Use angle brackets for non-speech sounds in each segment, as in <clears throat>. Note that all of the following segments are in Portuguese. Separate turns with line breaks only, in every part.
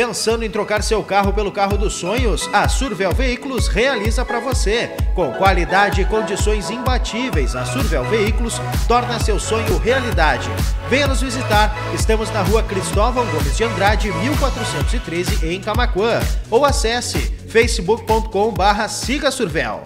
Pensando em trocar seu carro pelo carro dos sonhos, a Survel Veículos realiza para você. Com qualidade e condições imbatíveis, a Survel Veículos torna seu sonho realidade. Venha nos visitar, estamos na rua Cristóvão Gomes de Andrade, 1413, em Camacuã. Ou acesse facebook.com barra Siga Survel.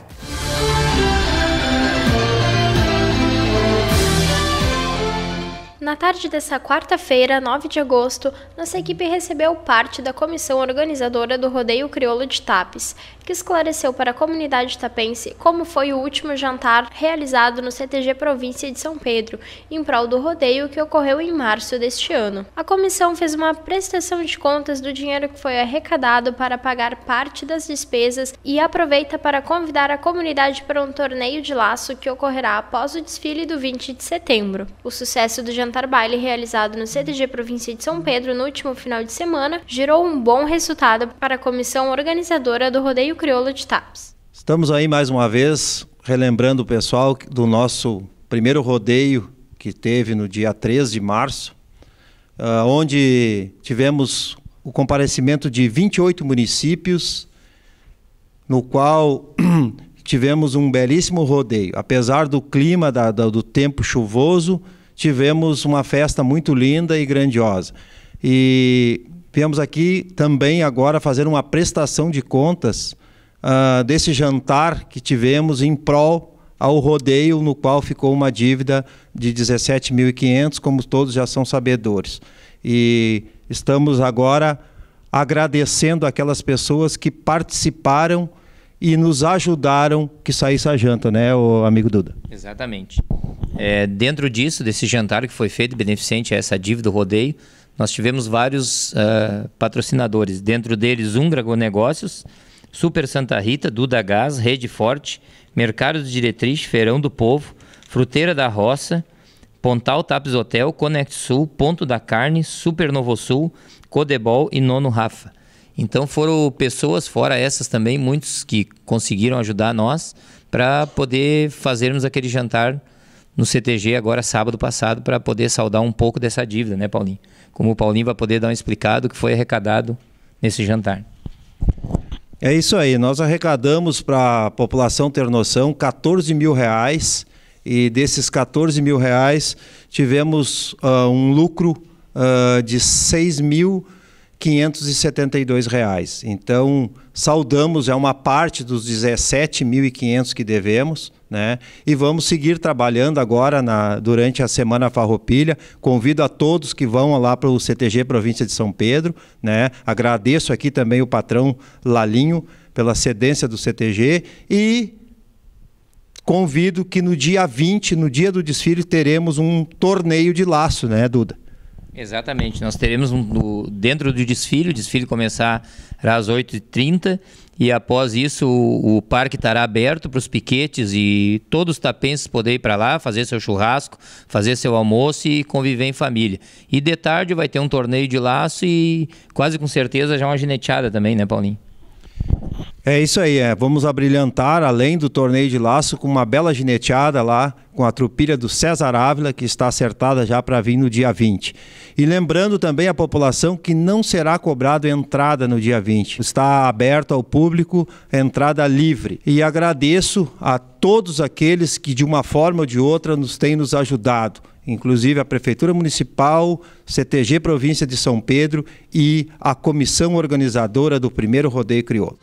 Na tarde dessa quarta-feira, 9 de agosto, nossa equipe recebeu parte da comissão organizadora do Rodeio Crioulo de Tapes, que esclareceu para a comunidade tapense como foi o último jantar realizado no CTG Província de São Pedro, em prol do rodeio que ocorreu em março deste ano. A comissão fez uma prestação de contas do dinheiro que foi arrecadado para pagar parte das despesas e aproveita para convidar a comunidade para um torneio de laço que ocorrerá após o desfile do 20 de setembro. O sucesso do jantar Popular Baile realizado no Cdg Província de São Pedro no último final de semana gerou um bom resultado para a comissão organizadora do Rodeio Crioulo de Taps.
Estamos aí mais uma vez relembrando o pessoal do nosso primeiro rodeio que teve no dia 3 de março, ah, onde tivemos o comparecimento de 28 municípios, no qual <clears throat> tivemos um belíssimo rodeio. Apesar do clima, da, da, do tempo chuvoso, tivemos uma festa muito linda e grandiosa. E viemos aqui também agora fazer uma prestação de contas uh, desse jantar que tivemos em prol ao rodeio, no qual ficou uma dívida de 17.500, como todos já são sabedores. E estamos agora agradecendo aquelas pessoas que participaram e nos ajudaram que saísse a janta, né, o amigo Duda?
Exatamente. É, dentro disso, desse jantar que foi feito beneficente a essa dívida do rodeio, nós tivemos vários uh, patrocinadores, dentro deles Grago Negócios, Super Santa Rita, Duda Gás, Rede Forte, Mercado de Diretriz, Feirão do Povo, Fruteira da Roça, Pontal Tapes Hotel, Conect Sul, Ponto da Carne, Super Novo Sul, Codebol e Nono Rafa. Então foram pessoas, fora essas também, muitos que conseguiram ajudar nós para poder fazermos aquele jantar no CTG agora sábado passado para poder saldar um pouco dessa dívida, né, Paulinho? Como o Paulinho vai poder dar um explicado que foi arrecadado nesse jantar. É isso aí, nós arrecadamos para a população
ter noção 14 mil reais e desses 14 mil reais tivemos uh, um lucro uh, de 6 mil 572 reais. Então, saudamos é uma parte dos 17.500 que devemos, né? E vamos seguir trabalhando agora na, durante a semana Farroupilha. Convido a todos que vão lá para o CTG Província de São Pedro, né? Agradeço aqui também o patrão Lalinho pela cedência do CTG e convido que no dia 20, no dia do desfile, teremos um torneio de laço, né, Duda?
Exatamente, nós teremos um, dentro do desfile, o desfile começará às 8h30 e após isso o, o parque estará aberto para os piquetes e todos os tapenses poderem ir para lá, fazer seu churrasco, fazer seu almoço e conviver em família. E de tarde vai ter um torneio de laço e quase com certeza já uma gineteada também, né Paulinho?
É isso aí, é. vamos abrilhantar além do torneio de laço com uma bela gineteada lá com a trupilha do César Ávila, que está acertada já para vir no dia 20. E lembrando também a população que não será cobrado entrada no dia 20. Está aberto ao público, entrada livre. E agradeço a todos aqueles que de uma forma ou de outra nos têm nos ajudado inclusive a Prefeitura Municipal, CTG Província de São Pedro e a comissão organizadora do primeiro rodeio crioulo.